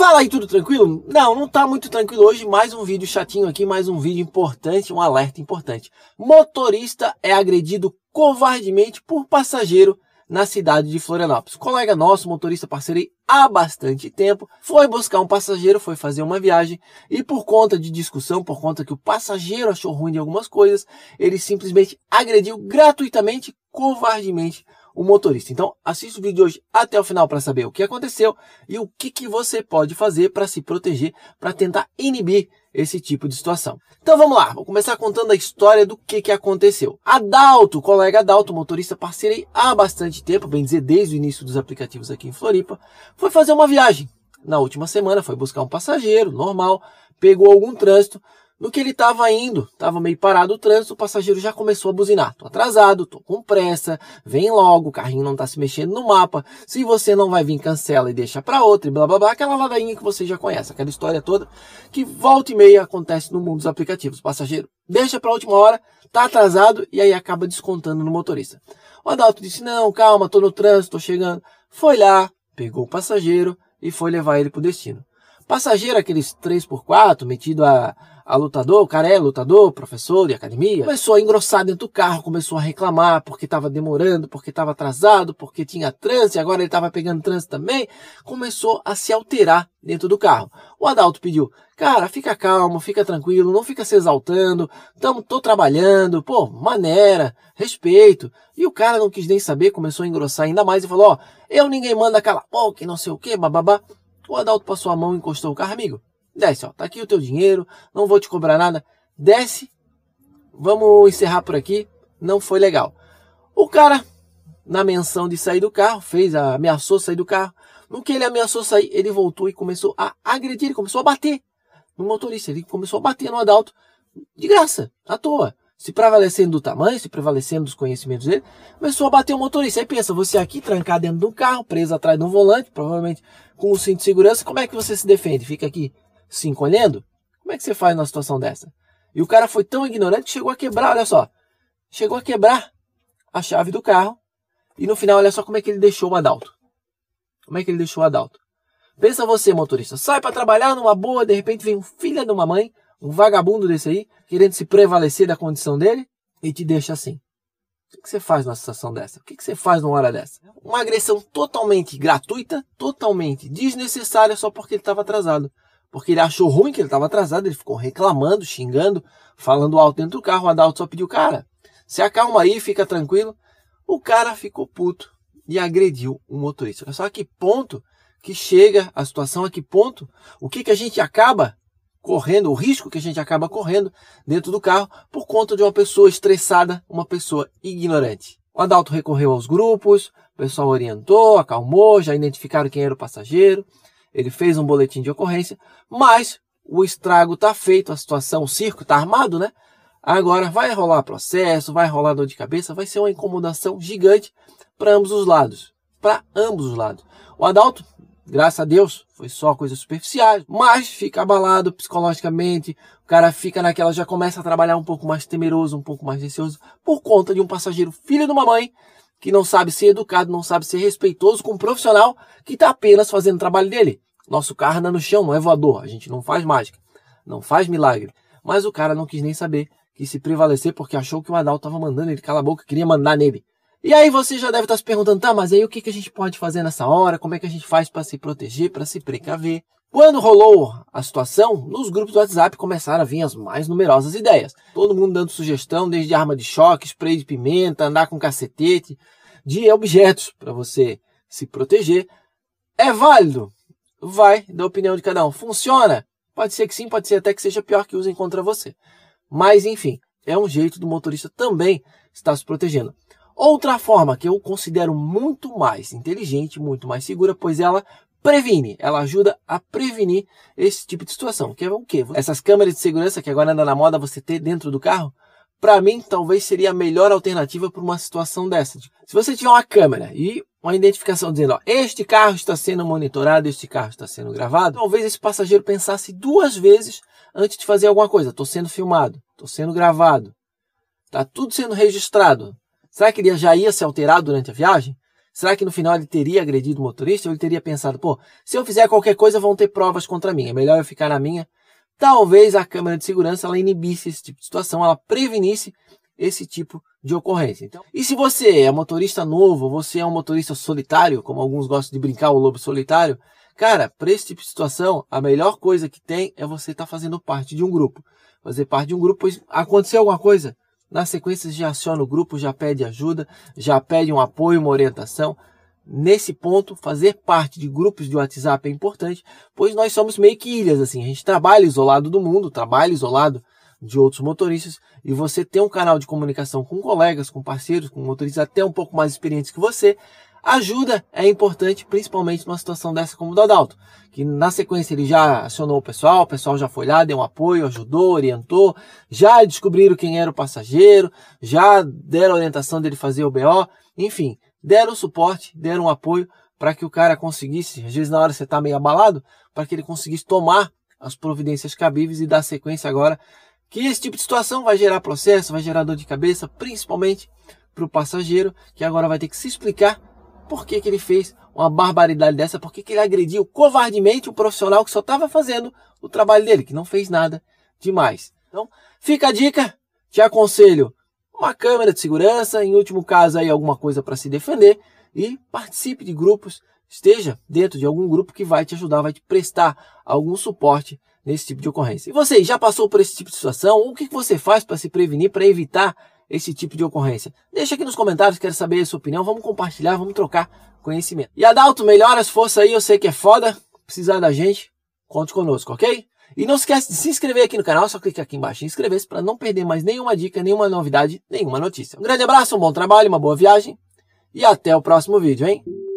Fala aí, tudo tranquilo? Não, não tá muito tranquilo hoje. Mais um vídeo chatinho aqui, mais um vídeo importante, um alerta importante. Motorista é agredido covardemente por passageiro na cidade de Florianópolis. Colega nosso, motorista parceiro há bastante tempo, foi buscar um passageiro, foi fazer uma viagem e por conta de discussão, por conta que o passageiro achou ruim de algumas coisas, ele simplesmente agrediu gratuitamente, covardemente o motorista. Então, assista o vídeo de hoje até o final para saber o que aconteceu e o que, que você pode fazer para se proteger, para tentar inibir esse tipo de situação. Então vamos lá, vou começar contando a história do que, que aconteceu. Adalto, colega Adalto, motorista parceiro há bastante tempo, bem dizer, desde o início dos aplicativos aqui em Floripa, foi fazer uma viagem. Na última semana foi buscar um passageiro, normal, pegou algum trânsito, no que ele estava indo, estava meio parado o trânsito, o passageiro já começou a buzinar. Tô atrasado, tô com pressa, vem logo, o carrinho não está se mexendo no mapa. Se você não vai vir, cancela e deixa para outra e blá blá blá, aquela ladainha que você já conhece, aquela história toda que volta e meia acontece no mundo dos aplicativos. O passageiro deixa para a última hora, tá atrasado e aí acaba descontando no motorista. O Adalto disse: "Não, calma, tô no trânsito, tô chegando". Foi lá, pegou o passageiro e foi levar ele pro destino. Passageiro aqueles 3 por 4 metido a a lutador, o cara é lutador, professor de academia, começou a engrossar dentro do carro, começou a reclamar porque estava demorando, porque estava atrasado, porque tinha trânsito, agora ele estava pegando trânsito também, começou a se alterar dentro do carro. O Adalto pediu, cara, fica calmo, fica tranquilo, não fica se exaltando, tamo, tô trabalhando, pô, maneira, respeito. E o cara não quis nem saber, começou a engrossar ainda mais e falou, ó, eu ninguém manda pô, que não sei o que, bababá. O Adalto passou a mão e encostou o carro, amigo. Desce, ó, tá aqui o teu dinheiro, não vou te cobrar nada. Desce, vamos encerrar por aqui. Não foi legal. O cara, na menção de sair do carro, fez, a, ameaçou sair do carro. No que ele ameaçou sair, ele voltou e começou a agredir, começou a bater no motorista. Ele começou a bater no Adalto de graça, à toa. Se prevalecendo do tamanho, se prevalecendo dos conhecimentos dele, começou a bater o motorista. Aí pensa, você aqui trancado dentro do carro, preso atrás de um volante, provavelmente com o cinto de segurança, como é que você se defende? Fica aqui se encolhendo? Como é que você faz numa situação dessa? E o cara foi tão ignorante que chegou a quebrar, olha só. Chegou a quebrar a chave do carro. E no final, olha só como é que ele deixou o Adalto. Como é que ele deixou o Adalto? Pensa você, motorista, sai para trabalhar numa boa, de repente vem um filho de uma mãe, um vagabundo desse aí, querendo se prevalecer da condição dele e te deixa assim. O que você faz numa situação dessa? O que você faz numa hora dessa? Uma agressão totalmente gratuita, totalmente desnecessária só porque ele estava atrasado porque ele achou ruim que ele estava atrasado, ele ficou reclamando, xingando, falando alto dentro do carro. O Adalto só pediu, cara, se acalma aí, fica tranquilo. O cara ficou puto e agrediu o motorista. Olha só a que ponto que chega a situação, a que ponto, o que, que a gente acaba correndo, o risco que a gente acaba correndo dentro do carro por conta de uma pessoa estressada, uma pessoa ignorante. O Adalto recorreu aos grupos, o pessoal orientou, acalmou, já identificaram quem era o passageiro, ele fez um boletim de ocorrência, mas o estrago está feito, a situação, o circo está armado, né? Agora vai rolar processo, vai rolar dor de cabeça, vai ser uma incomodação gigante para ambos os lados. Para ambos os lados. O Adalto, graças a Deus, foi só coisas superficiais, mas fica abalado psicologicamente, o cara fica naquela, já começa a trabalhar um pouco mais temeroso, um pouco mais receoso, por conta de um passageiro filho de uma mãe que não sabe ser educado, não sabe ser respeitoso com um profissional que está apenas fazendo o trabalho dele. Nosso carro anda no chão, não é voador, a gente não faz mágica, não faz milagre. Mas o cara não quis nem saber, quis se prevalecer porque achou que o Adal estava mandando ele cala a boca, queria mandar nele. E aí você já deve estar tá se perguntando, tá, mas aí o que, que a gente pode fazer nessa hora? Como é que a gente faz para se proteger, para se precaver? Quando rolou a situação, nos grupos do WhatsApp começaram a vir as mais numerosas ideias. Todo mundo dando sugestão, desde arma de choque, spray de pimenta, andar com cacetete, de objetos para você se proteger. É válido? Vai da opinião de cada um. Funciona? Pode ser que sim, pode ser até que seja pior que usem contra você. Mas enfim, é um jeito do motorista também estar se protegendo. Outra forma que eu considero muito mais inteligente, muito mais segura, pois ela previne, ela ajuda a prevenir esse tipo de situação. Que é o quê? Essas câmeras de segurança que agora anda na moda você ter dentro do carro, para mim talvez seria a melhor alternativa para uma situação dessa. Se você tiver uma câmera e uma identificação dizendo, ó, este carro está sendo monitorado, este carro está sendo gravado, talvez esse passageiro pensasse duas vezes antes de fazer alguma coisa. Estou sendo filmado, estou sendo gravado, está tudo sendo registrado. Será que ele já ia se alterar durante a viagem? Será que no final ele teria agredido o motorista ou ele teria pensado, pô, se eu fizer qualquer coisa vão ter provas contra mim, é melhor eu ficar na minha? Talvez a câmera de segurança ela inibisse esse tipo de situação, ela prevenisse esse tipo de ocorrência. Então, e se você é motorista novo, você é um motorista solitário, como alguns gostam de brincar o lobo solitário, cara, para esse tipo de situação, a melhor coisa que tem é você estar tá fazendo parte de um grupo. Fazer parte de um grupo, pois aconteceu alguma coisa, na sequência, já aciona o grupo, já pede ajuda, já pede um apoio, uma orientação. Nesse ponto, fazer parte de grupos de WhatsApp é importante, pois nós somos meio que ilhas, assim. A gente trabalha isolado do mundo, trabalha isolado de outros motoristas, e você ter um canal de comunicação com colegas, com parceiros, com motoristas até um pouco mais experientes que você, Ajuda é importante, principalmente numa situação dessa como o do Adalto, que na sequência ele já acionou o pessoal, o pessoal já foi lá, deu um apoio, ajudou, orientou, já descobriram quem era o passageiro, já deram a orientação dele fazer o BO, enfim, deram suporte, deram apoio para que o cara conseguisse, às vezes na hora você está meio abalado, para que ele conseguisse tomar as providências cabíveis e dar sequência agora, que esse tipo de situação vai gerar processo, vai gerar dor de cabeça, principalmente para o passageiro, que agora vai ter que se explicar por que, que ele fez uma barbaridade dessa, por que, que ele agrediu covardemente o profissional que só estava fazendo o trabalho dele, que não fez nada demais. Então, fica a dica, te aconselho uma câmera de segurança, em último caso aí alguma coisa para se defender e participe de grupos, esteja dentro de algum grupo que vai te ajudar, vai te prestar algum suporte nesse tipo de ocorrência. E você já passou por esse tipo de situação? O que você faz para se prevenir, para evitar esse tipo de ocorrência? Deixa aqui nos comentários, quero saber a sua opinião. Vamos compartilhar, vamos trocar conhecimento. E Adalto, melhoras, força aí, eu sei que é foda. Precisar da gente, conte conosco, ok? E não esquece de se inscrever aqui no canal, só clicar aqui embaixo em inscrever-se para não perder mais nenhuma dica, nenhuma novidade, nenhuma notícia. Um grande abraço, um bom trabalho, uma boa viagem e até o próximo vídeo, hein?